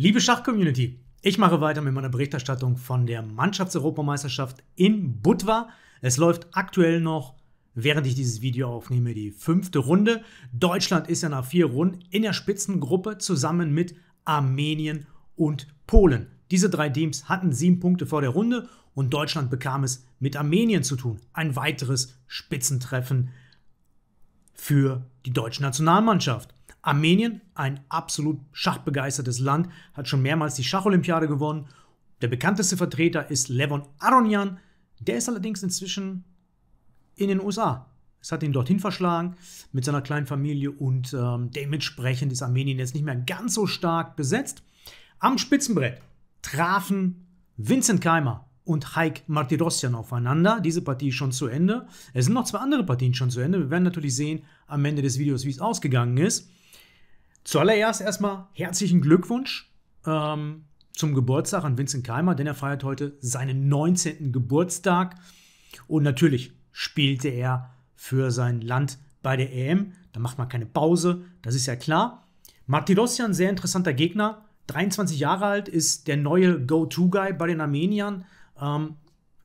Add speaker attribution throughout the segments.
Speaker 1: Liebe Schach-Community, ich mache weiter mit meiner Berichterstattung von der Mannschaftseuropameisterschaft in Budva. Es läuft aktuell noch, während ich dieses Video aufnehme, die fünfte Runde. Deutschland ist ja nach vier Runden in der Spitzengruppe zusammen mit Armenien und Polen. Diese drei Teams hatten sieben Punkte vor der Runde und Deutschland bekam es mit Armenien zu tun. Ein weiteres Spitzentreffen für die deutsche Nationalmannschaft. Armenien, ein absolut schachbegeistertes Land, hat schon mehrmals die Schacholympiade gewonnen. Der bekannteste Vertreter ist Levon Aronian. Der ist allerdings inzwischen in den USA. Es hat ihn dorthin verschlagen mit seiner kleinen Familie und ähm, dementsprechend ist Armenien jetzt nicht mehr ganz so stark besetzt. Am Spitzenbrett trafen Vincent Keimer und Haik Martirosyan aufeinander. Diese Partie ist schon zu Ende. Es sind noch zwei andere Partien schon zu Ende. Wir werden natürlich sehen am Ende des Videos, wie es ausgegangen ist. Zuallererst erstmal herzlichen Glückwunsch ähm, zum Geburtstag an Vincent Keimer, denn er feiert heute seinen 19. Geburtstag. Und natürlich spielte er für sein Land bei der EM. Da macht man keine Pause, das ist ja klar. Martirosyan, sehr interessanter Gegner, 23 Jahre alt, ist der neue Go-To-Guy bei den Armeniern. Ähm,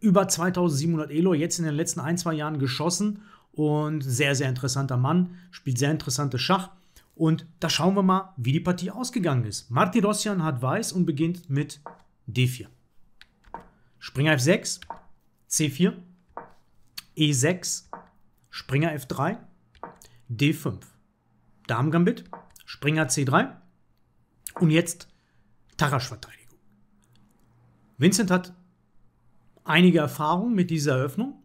Speaker 1: über 2700 Elo, jetzt in den letzten ein, zwei Jahren geschossen und sehr, sehr interessanter Mann, spielt sehr interessantes Schach. Und da schauen wir mal, wie die Partie ausgegangen ist. Rossian hat Weiß und beginnt mit D4. Springer F6, C4, E6, Springer F3, D5. Damengambit, Springer C3 und jetzt Tarasch-Verteidigung. Vincent hat einige Erfahrungen mit dieser Eröffnung,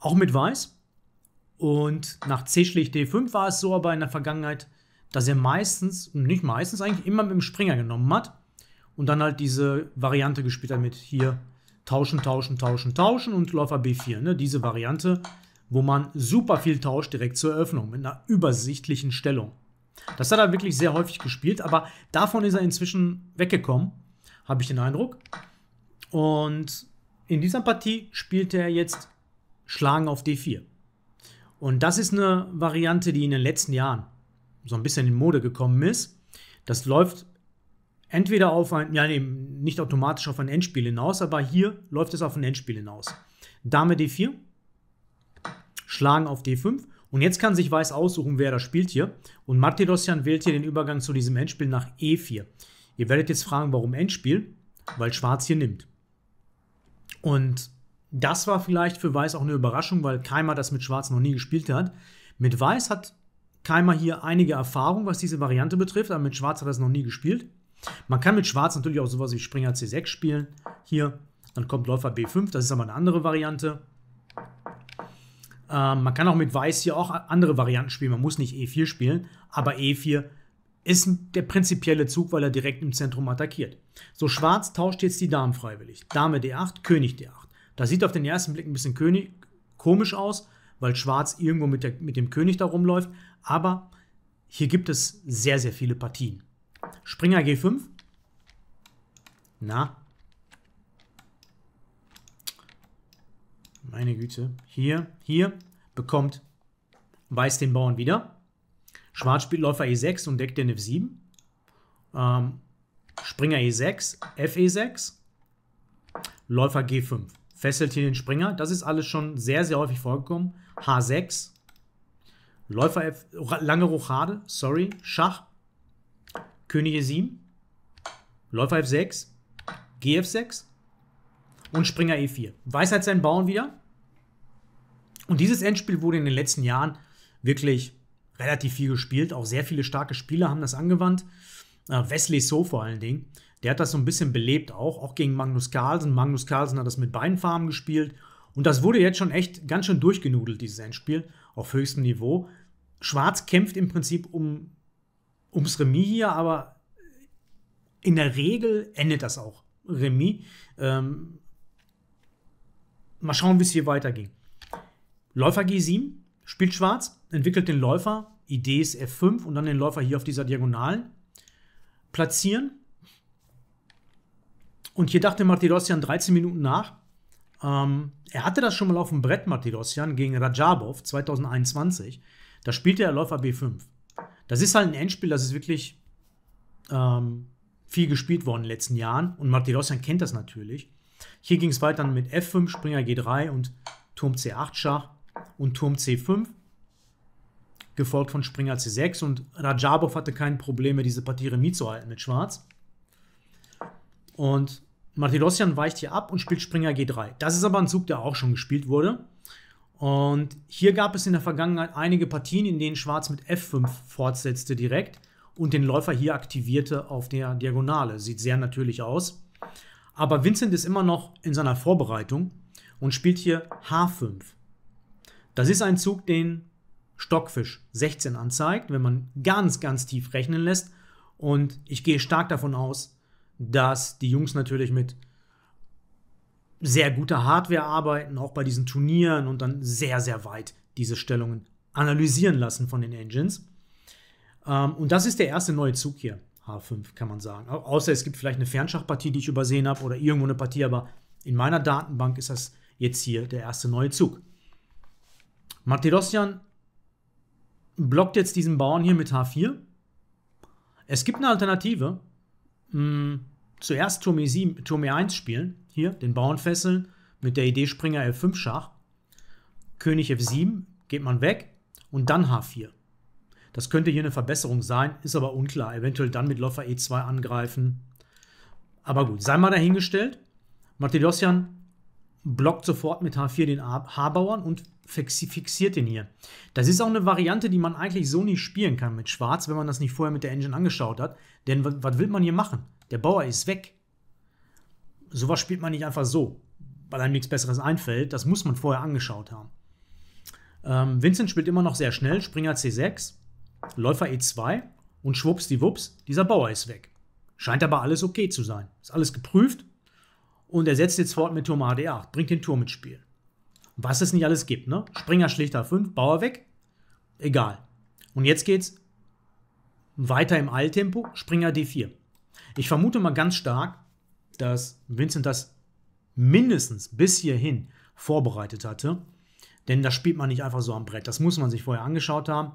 Speaker 1: auch mit Weiß. Und nach C schlägt D5 war es so, aber in der Vergangenheit dass er meistens, nicht meistens eigentlich, immer mit dem Springer genommen hat und dann halt diese Variante gespielt hat mit hier tauschen, tauschen, tauschen, tauschen und Läufer B4. Ne? Diese Variante, wo man super viel tauscht direkt zur Eröffnung mit einer übersichtlichen Stellung. Das hat er wirklich sehr häufig gespielt, aber davon ist er inzwischen weggekommen, habe ich den Eindruck. Und in dieser Partie spielte er jetzt Schlagen auf D4. Und das ist eine Variante, die in den letzten Jahren so ein bisschen in Mode gekommen ist. Das läuft entweder auf ein, ja, nee, nicht automatisch auf ein Endspiel hinaus, aber hier läuft es auf ein Endspiel hinaus. Dame D4, schlagen auf D5 und jetzt kann sich Weiß aussuchen, wer das spielt hier. Und Martirosjan wählt hier den Übergang zu diesem Endspiel nach E4. Ihr werdet jetzt fragen, warum Endspiel? Weil Schwarz hier nimmt. Und das war vielleicht für Weiß auch eine Überraschung, weil Keimer das mit Schwarz noch nie gespielt hat. Mit Weiß hat Keimer hier einige Erfahrung, was diese Variante betrifft, aber mit Schwarz hat er es noch nie gespielt. Man kann mit Schwarz natürlich auch sowas wie Springer C6 spielen. Hier, dann kommt Läufer B5, das ist aber eine andere Variante. Ähm, man kann auch mit Weiß hier auch andere Varianten spielen. Man muss nicht E4 spielen, aber E4 ist der prinzipielle Zug, weil er direkt im Zentrum attackiert. So, Schwarz tauscht jetzt die Damen freiwillig. Dame D8, König D8. Das sieht auf den ersten Blick ein bisschen König komisch aus, weil Schwarz irgendwo mit, der, mit dem König da rumläuft. Aber hier gibt es sehr, sehr viele Partien. Springer G5. Na. Meine Güte. Hier, hier bekommt Weiß den Bauern wieder. Schwarz spielt Läufer E6 und deckt den F7. Ähm, Springer E6, FE6, Läufer G5 fesselt hier den Springer. Das ist alles schon sehr, sehr häufig vorgekommen. H6, Läufer F, lange Rochade, sorry, Schach, König E7, Läufer F6, GF6 und Springer E4. Weisheit sein Bauern wieder. Und dieses Endspiel wurde in den letzten Jahren wirklich relativ viel gespielt. Auch sehr viele starke Spieler haben das angewandt. Äh, Wesley So vor allen Dingen. Der hat das so ein bisschen belebt auch, auch gegen Magnus Carlsen. Magnus Carlsen hat das mit beiden Farben gespielt. Und das wurde jetzt schon echt ganz schön durchgenudelt, dieses Endspiel, auf höchstem Niveau. Schwarz kämpft im Prinzip um, ums Remis hier, aber in der Regel endet das auch Remis. Ähm, mal schauen, wie es hier weiterging. Läufer G7 spielt Schwarz, entwickelt den Läufer, Idee ist F5 und dann den Läufer hier auf dieser Diagonalen platzieren. Und hier dachte Martirosjan 13 Minuten nach. Ähm, er hatte das schon mal auf dem Brett, Martirosjan, gegen Rajabov 2021. Da spielte er Läufer B5. Das ist halt ein Endspiel, das ist wirklich ähm, viel gespielt worden in den letzten Jahren. Und Martirosjan kennt das natürlich. Hier ging es weiter mit F5, Springer G3 und Turm C8 Schach und Turm C5, gefolgt von Springer C6 und Rajabov hatte keine Probleme, diese Partie remis zu halten mit Schwarz. Und Martirosian weicht hier ab und spielt Springer G3. Das ist aber ein Zug, der auch schon gespielt wurde. Und hier gab es in der Vergangenheit einige Partien, in denen Schwarz mit F5 fortsetzte direkt und den Läufer hier aktivierte auf der Diagonale. Sieht sehr natürlich aus. Aber Vincent ist immer noch in seiner Vorbereitung und spielt hier H5. Das ist ein Zug, den Stockfisch 16 anzeigt, wenn man ganz, ganz tief rechnen lässt. Und ich gehe stark davon aus, dass die Jungs natürlich mit sehr guter Hardware arbeiten, auch bei diesen Turnieren und dann sehr, sehr weit diese Stellungen analysieren lassen von den Engines. Ähm, und das ist der erste neue Zug hier, H5, kann man sagen. außer es gibt vielleicht eine Fernschachpartie, die ich übersehen habe oder irgendwo eine Partie, aber in meiner Datenbank ist das jetzt hier der erste neue Zug. Matirosjan blockt jetzt diesen Bauern hier mit H4. Es gibt eine Alternative. Hm zuerst Turm E7, Turm E1 spielen, hier, den Bauern fesseln, mit der Idee Springer F5 Schach, König F7, geht man weg und dann H4. Das könnte hier eine Verbesserung sein, ist aber unklar. Eventuell dann mit Läufer E2 angreifen. Aber gut, sei mal dahingestellt. Matidosian blockt sofort mit H4 den H-Bauern und fixiert den hier. Das ist auch eine Variante, die man eigentlich so nicht spielen kann mit Schwarz, wenn man das nicht vorher mit der Engine angeschaut hat. Denn was will man hier machen? Der Bauer ist weg. Sowas spielt man nicht einfach so, weil einem nichts Besseres einfällt. Das muss man vorher angeschaut haben. Ähm, Vincent spielt immer noch sehr schnell, Springer C6, Läufer E2 und schwupps die Wups, dieser Bauer ist weg. Scheint aber alles okay zu sein. Ist alles geprüft und er setzt jetzt fort mit Turm AD8, bringt den Turm ins Spiel. Was es nicht alles gibt, ne? Springer schlicht A5, Bauer weg, egal. Und jetzt geht's weiter im Eiltempo, Springer D4. Ich vermute mal ganz stark, dass Vincent das mindestens bis hierhin vorbereitet hatte. Denn das spielt man nicht einfach so am Brett. Das muss man sich vorher angeschaut haben.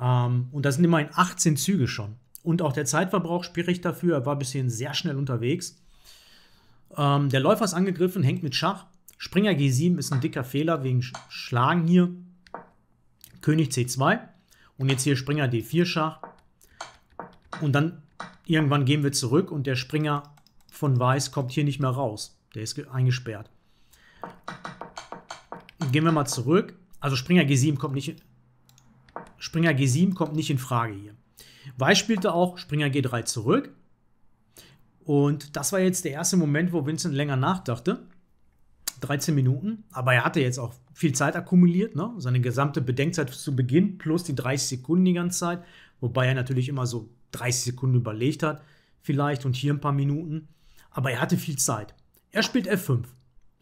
Speaker 1: Ähm, und das sind immerhin 18 Züge schon. Und auch der Zeitverbrauch spricht dafür. Er war bis hierhin sehr schnell unterwegs. Ähm, der Läufer ist angegriffen, hängt mit Schach. Springer G7 ist ein dicker Fehler wegen Schlagen hier. König C2. Und jetzt hier Springer D4 Schach. Und dann Irgendwann gehen wir zurück und der Springer von Weiß kommt hier nicht mehr raus. Der ist eingesperrt. Gehen wir mal zurück. Also Springer G7 kommt nicht, Springer G7 kommt nicht in Frage hier. Weiß spielte auch Springer G3 zurück. Und das war jetzt der erste Moment, wo Vincent länger nachdachte. 13 Minuten, aber er hatte jetzt auch viel Zeit akkumuliert, ne? seine gesamte Bedenkzeit zu Beginn plus die 30 Sekunden die ganze Zeit, wobei er natürlich immer so 30 Sekunden überlegt hat, vielleicht und hier ein paar Minuten. Aber er hatte viel Zeit. Er spielt F5,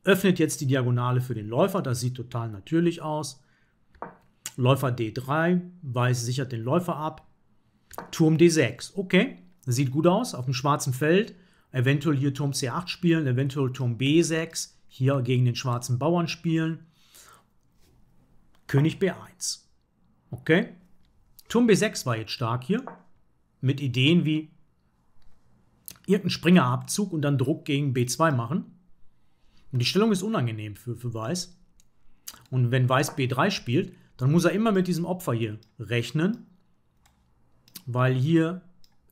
Speaker 1: öffnet jetzt die Diagonale für den Läufer, das sieht total natürlich aus. Läufer D3, Weiß sichert den Läufer ab. Turm D6, okay, sieht gut aus, auf dem schwarzen Feld. Eventuell hier Turm C8 spielen, eventuell Turm B6, hier gegen den schwarzen Bauern spielen. König B1. Okay. Turm B6 war jetzt stark hier mit Ideen wie irgendeinen Springerabzug und dann Druck gegen B2 machen. Und die Stellung ist unangenehm für, für Weiß. Und wenn Weiß B3 spielt, dann muss er immer mit diesem Opfer hier rechnen, weil hier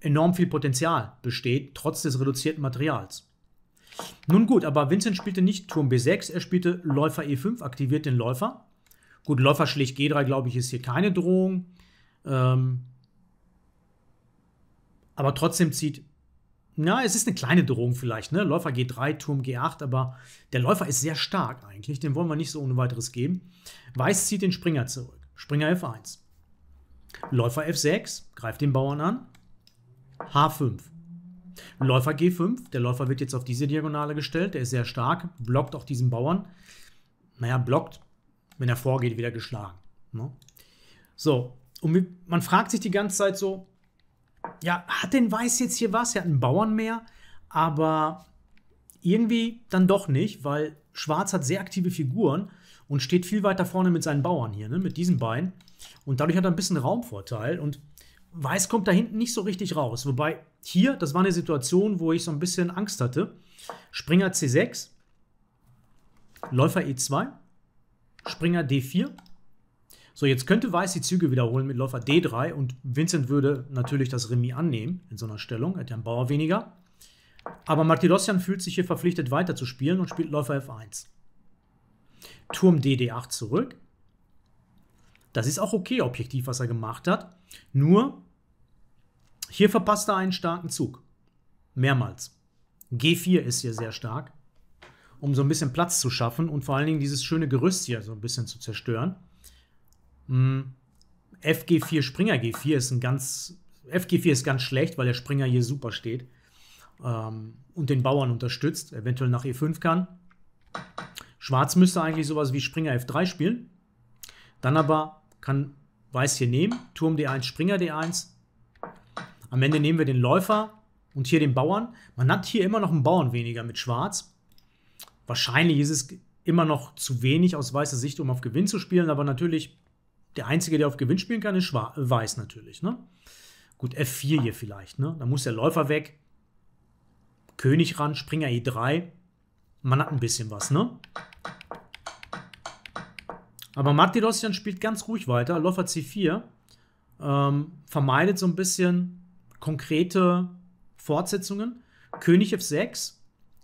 Speaker 1: enorm viel Potenzial besteht, trotz des reduzierten Materials. Nun gut, aber Vincent spielte nicht Turm B6, er spielte Läufer E5, aktiviert den Läufer. Gut, Läufer schlägt G3, glaube ich, ist hier keine Drohung. Ähm, aber trotzdem zieht. Na, es ist eine kleine Drohung vielleicht, ne? Läufer G3, Turm G8, aber der Läufer ist sehr stark eigentlich, den wollen wir nicht so ohne weiteres geben. Weiß zieht den Springer zurück. Springer F1. Läufer F6, greift den Bauern an. H5. Läufer G5, der Läufer wird jetzt auf diese Diagonale gestellt, der ist sehr stark, blockt auch diesen Bauern. Naja, blockt, wenn er vorgeht, wieder geschlagen. Ne? So, und man fragt sich die ganze Zeit so, ja, hat den Weiß jetzt hier was? Er hat einen Bauern mehr, aber irgendwie dann doch nicht, weil Schwarz hat sehr aktive Figuren und steht viel weiter vorne mit seinen Bauern hier, ne? mit diesen Beinen. Und dadurch hat er ein bisschen Raumvorteil und Weiß kommt da hinten nicht so richtig raus. Wobei hier, das war eine Situation, wo ich so ein bisschen Angst hatte. Springer C6, Läufer E2, Springer D4, so, jetzt könnte Weiß die Züge wiederholen mit Läufer D3 und Vincent würde natürlich das Remis annehmen in so einer Stellung. Er hat einen Bauer weniger. Aber Martirossian fühlt sich hier verpflichtet weiter zu spielen und spielt Läufer F1. Turm DD8 zurück. Das ist auch okay objektiv, was er gemacht hat. Nur, hier verpasst er einen starken Zug. Mehrmals. G4 ist hier sehr stark, um so ein bisschen Platz zu schaffen und vor allen Dingen dieses schöne Gerüst hier so ein bisschen zu zerstören. Hm. FG4 Springer G4 ist ein ganz. FG4 ist ganz schlecht, weil der Springer hier super steht ähm, und den Bauern unterstützt, eventuell nach E5 kann. Schwarz müsste eigentlich sowas wie Springer F3 spielen. Dann aber kann Weiß hier nehmen, Turm D1, Springer D1. Am Ende nehmen wir den Läufer und hier den Bauern. Man hat hier immer noch einen Bauern weniger mit Schwarz. Wahrscheinlich ist es immer noch zu wenig aus weißer Sicht, um auf Gewinn zu spielen, aber natürlich der Einzige, der auf Gewinn spielen kann, ist Schwa Weiß natürlich. Ne? Gut, F4 hier vielleicht. Ne? Da muss der Läufer weg. König ran, Springer E3. Man hat ein bisschen was, ne? Aber Magdalosian spielt ganz ruhig weiter. Läufer C4 ähm, vermeidet so ein bisschen konkrete Fortsetzungen. König F6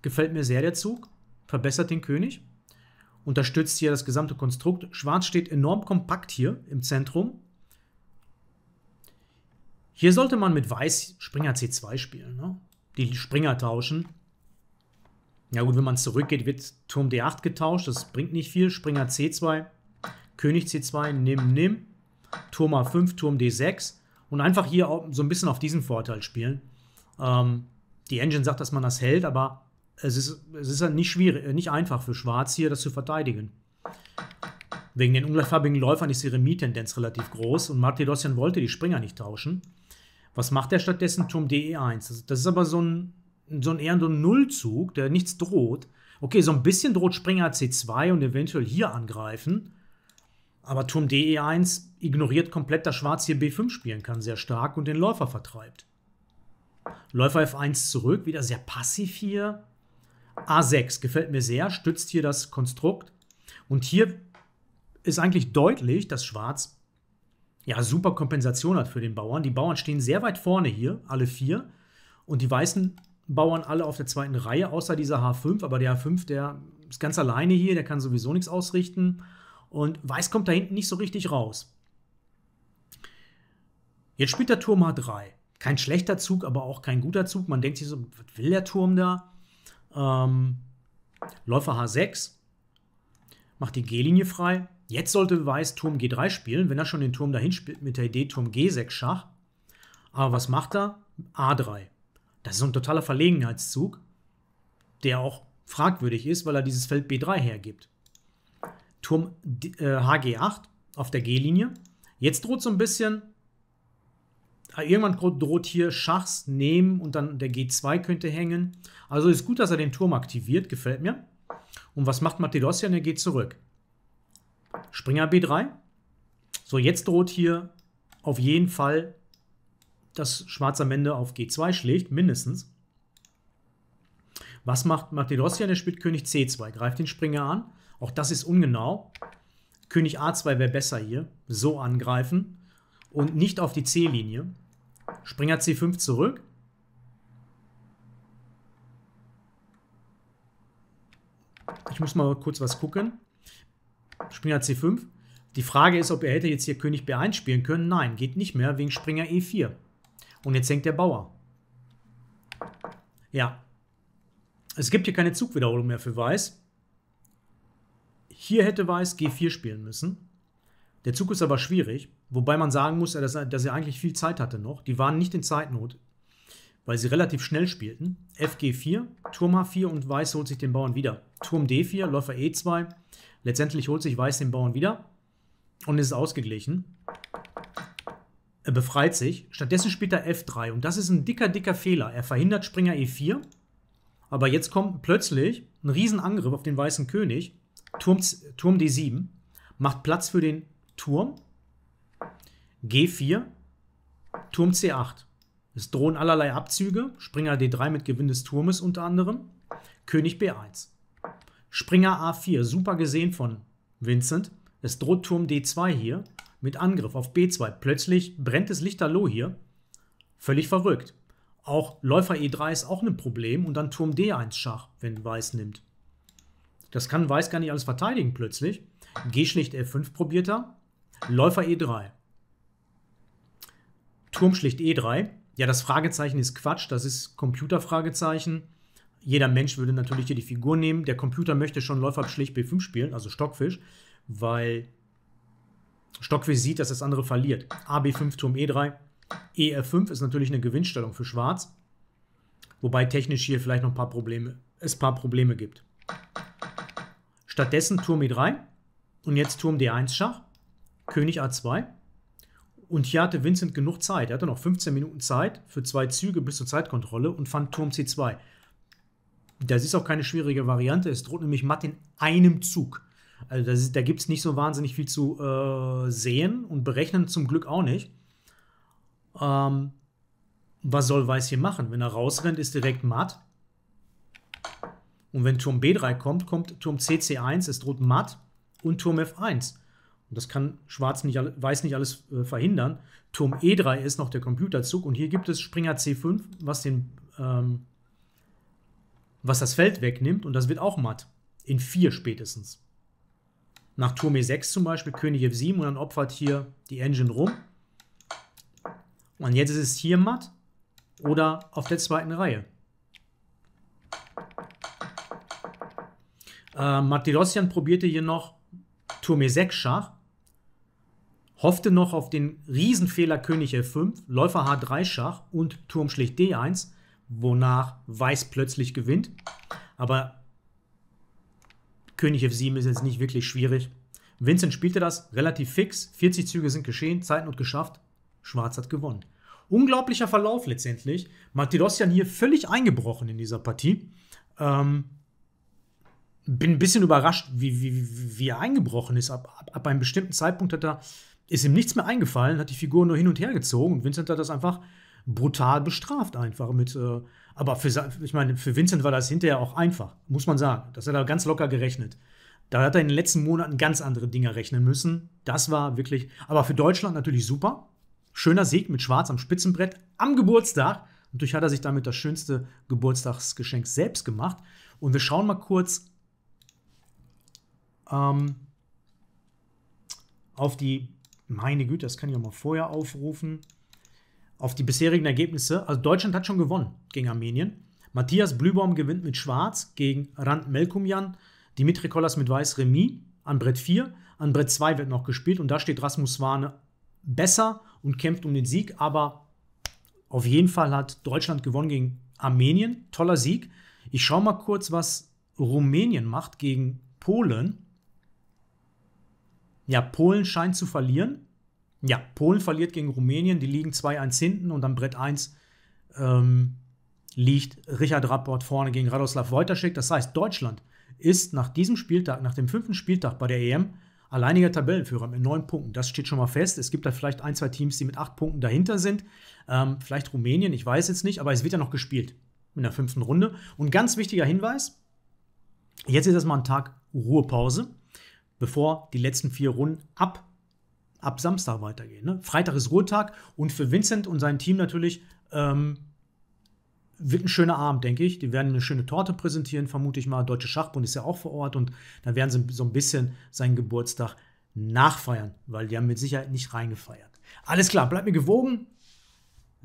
Speaker 1: gefällt mir sehr der Zug. Verbessert den König unterstützt hier das gesamte Konstrukt. Schwarz steht enorm kompakt hier im Zentrum. Hier sollte man mit Weiß Springer C2 spielen. Ne? Die Springer tauschen. Ja gut, wenn man zurückgeht, wird Turm D8 getauscht. Das bringt nicht viel. Springer C2, König C2, nimm, nimm. Turm A5, Turm D6. Und einfach hier so ein bisschen auf diesen Vorteil spielen. Ähm, die Engine sagt, dass man das hält, aber es ist, es ist halt nicht schwierig, äh, nicht einfach für Schwarz hier, das zu verteidigen. Wegen den ungleichfarbigen Läufern ist ihre Mietendenz relativ groß und Martilossian wollte die Springer nicht tauschen. Was macht er stattdessen? Turm DE1. Das ist aber so ein, so ein eher so ein Nullzug, der nichts droht. Okay, so ein bisschen droht Springer C2 und eventuell hier angreifen. Aber Turm DE1 ignoriert komplett, dass Schwarz hier B5 spielen kann, sehr stark und den Läufer vertreibt. Läufer F1 zurück, wieder sehr passiv hier. A6 gefällt mir sehr, stützt hier das Konstrukt. Und hier ist eigentlich deutlich, dass Schwarz ja super Kompensation hat für den Bauern. Die Bauern stehen sehr weit vorne hier, alle vier. Und die weißen Bauern alle auf der zweiten Reihe, außer dieser H5. Aber der H5, der ist ganz alleine hier, der kann sowieso nichts ausrichten. Und Weiß kommt da hinten nicht so richtig raus. Jetzt spielt der Turm H3. Kein schlechter Zug, aber auch kein guter Zug. Man denkt sich so, was will der Turm da? Ähm, Läufer H6 macht die G-Linie frei. Jetzt sollte Weiß Turm G3 spielen, wenn er schon den Turm dahin spielt mit der Idee Turm G6 Schach. Aber was macht er? A3. Das ist so ein totaler Verlegenheitszug, der auch fragwürdig ist, weil er dieses Feld B3 hergibt. Turm äh, HG8 auf der G-Linie. Jetzt droht so ein bisschen irgendwann droht hier Schachs nehmen und dann der G2 könnte hängen. Also ist gut, dass er den Turm aktiviert, gefällt mir. Und was macht Mathedossian? Er geht zurück. Springer B3. So, jetzt droht hier auf jeden Fall, dass Schwarz am Ende auf G2 schlägt, mindestens. Was macht Mathedossian? Er spielt König C2, greift den Springer an. Auch das ist ungenau. König A2 wäre besser hier. So angreifen und nicht auf die C-Linie. Springer C5 zurück. Ich muss mal kurz was gucken. Springer C5. Die Frage ist, ob er hätte jetzt hier König B1 spielen können. Nein, geht nicht mehr wegen Springer E4. Und jetzt hängt der Bauer. Ja. Es gibt hier keine Zugwiederholung mehr für Weiß. Hier hätte Weiß G4 spielen müssen. Der Zug ist aber schwierig. Wobei man sagen muss, dass er, dass er eigentlich viel Zeit hatte noch. Die waren nicht in Zeitnot, weil sie relativ schnell spielten. FG4, Turm H4 und Weiß holt sich den Bauern wieder. Turm D4, Läufer E2. Letztendlich holt sich Weiß den Bauern wieder und ist ausgeglichen. Er befreit sich. Stattdessen spielt er F3 und das ist ein dicker, dicker Fehler. Er verhindert Springer E4, aber jetzt kommt plötzlich ein Riesenangriff auf den weißen König. Turm, Turm D7 macht Platz für den Turm G4, Turm C8. Es drohen allerlei Abzüge. Springer D3 mit Gewinn des Turmes unter anderem. König B1. Springer A4, super gesehen von Vincent. Es droht Turm D2 hier mit Angriff auf B2. Plötzlich brennt es lichterloh hier. Völlig verrückt. Auch Läufer E3 ist auch ein Problem und dann Turm D1 Schach, wenn Weiß nimmt. Das kann Weiß gar nicht alles verteidigen plötzlich. G schlicht F5 probiert er. Läufer E3. Turm schlicht E3. Ja, das Fragezeichen ist Quatsch, das ist Computerfragezeichen. Jeder Mensch würde natürlich hier die Figur nehmen. Der Computer möchte schon Läufer schlicht B5 spielen, also Stockfisch, weil Stockfisch sieht, dass das andere verliert. AB5, Turm E3. er 5 ist natürlich eine Gewinnstellung für Schwarz. Wobei technisch hier vielleicht noch ein paar Probleme, es ein paar Probleme gibt. Stattdessen Turm E3 und jetzt Turm D1 Schach, König A2 und hier hatte Vincent genug Zeit. Er hatte noch 15 Minuten Zeit für zwei Züge bis zur Zeitkontrolle und fand Turm C2. Das ist auch keine schwierige Variante. Es droht nämlich Matt in einem Zug. Also ist, da gibt es nicht so wahnsinnig viel zu äh, sehen und berechnen zum Glück auch nicht. Ähm, was soll Weiß hier machen? Wenn er rausrennt, ist direkt matt. Und wenn Turm B3 kommt, kommt Turm CC1, es droht matt und Turm F1 und das kann Schwarz nicht, Weiß nicht alles äh, verhindern, Turm E3 ist noch der Computerzug und hier gibt es Springer C5, was, den, ähm, was das Feld wegnimmt und das wird auch matt. In 4 spätestens. Nach Turm E6 zum Beispiel König F7 und dann opfert hier die Engine rum. Und jetzt ist es hier matt oder auf der zweiten Reihe. Äh, Martirosian probierte hier noch Turm E6 Schach hoffte noch auf den Riesenfehler König F5, Läufer H3 Schach und Turm schlicht D1, wonach Weiß plötzlich gewinnt. Aber König F7 ist jetzt nicht wirklich schwierig. Vincent spielte das relativ fix, 40 Züge sind geschehen, Zeitnot geschafft, Schwarz hat gewonnen. Unglaublicher Verlauf letztendlich. Martirosjan hier völlig eingebrochen in dieser Partie. Ähm, bin ein bisschen überrascht, wie, wie, wie er eingebrochen ist. Ab, ab, ab einem bestimmten Zeitpunkt hat er ist ihm nichts mehr eingefallen, hat die Figur nur hin und her gezogen und Vincent hat das einfach brutal bestraft einfach mit. Äh, aber für, ich meine, für Vincent war das hinterher auch einfach, muss man sagen. Das hat er ganz locker gerechnet. Da hat er in den letzten Monaten ganz andere Dinge rechnen müssen. Das war wirklich, aber für Deutschland natürlich super. Schöner Sieg mit Schwarz am Spitzenbrett am Geburtstag. Natürlich hat er sich damit das schönste Geburtstagsgeschenk selbst gemacht. Und wir schauen mal kurz ähm, auf die meine Güte, das kann ich auch mal vorher aufrufen. Auf die bisherigen Ergebnisse. Also Deutschland hat schon gewonnen gegen Armenien. Matthias Blübaum gewinnt mit Schwarz gegen Rand Melkumjan. Dimitri Kollas mit Weiß Remis an Brett 4. An Brett 2 wird noch gespielt und da steht Rasmus Warne besser und kämpft um den Sieg. Aber auf jeden Fall hat Deutschland gewonnen gegen Armenien. Toller Sieg. Ich schaue mal kurz, was Rumänien macht gegen Polen. Ja, Polen scheint zu verlieren. Ja, Polen verliert gegen Rumänien, die liegen 2-1 hinten und am Brett 1 ähm, liegt Richard Rapport vorne gegen Radoslav Wojtaschek. Das heißt, Deutschland ist nach diesem Spieltag, nach dem fünften Spieltag bei der EM, alleiniger Tabellenführer mit neun Punkten. Das steht schon mal fest. Es gibt da vielleicht ein, zwei Teams, die mit acht Punkten dahinter sind. Ähm, vielleicht Rumänien, ich weiß jetzt nicht, aber es wird ja noch gespielt in der fünften Runde. Und ganz wichtiger Hinweis: Jetzt ist erstmal ein Tag Ruhepause bevor die letzten vier Runden ab, ab Samstag weitergehen. Ne? Freitag ist Ruhetag und für Vincent und sein Team natürlich ähm, wird ein schöner Abend, denke ich. Die werden eine schöne Torte präsentieren, vermute ich mal. Deutsche Schachbund ist ja auch vor Ort und dann werden sie so ein bisschen seinen Geburtstag nachfeiern, weil die haben mit Sicherheit nicht reingefeiert. Alles klar, bleibt mir gewogen.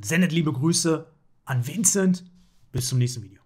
Speaker 1: Sendet liebe Grüße an Vincent. Bis zum nächsten Video.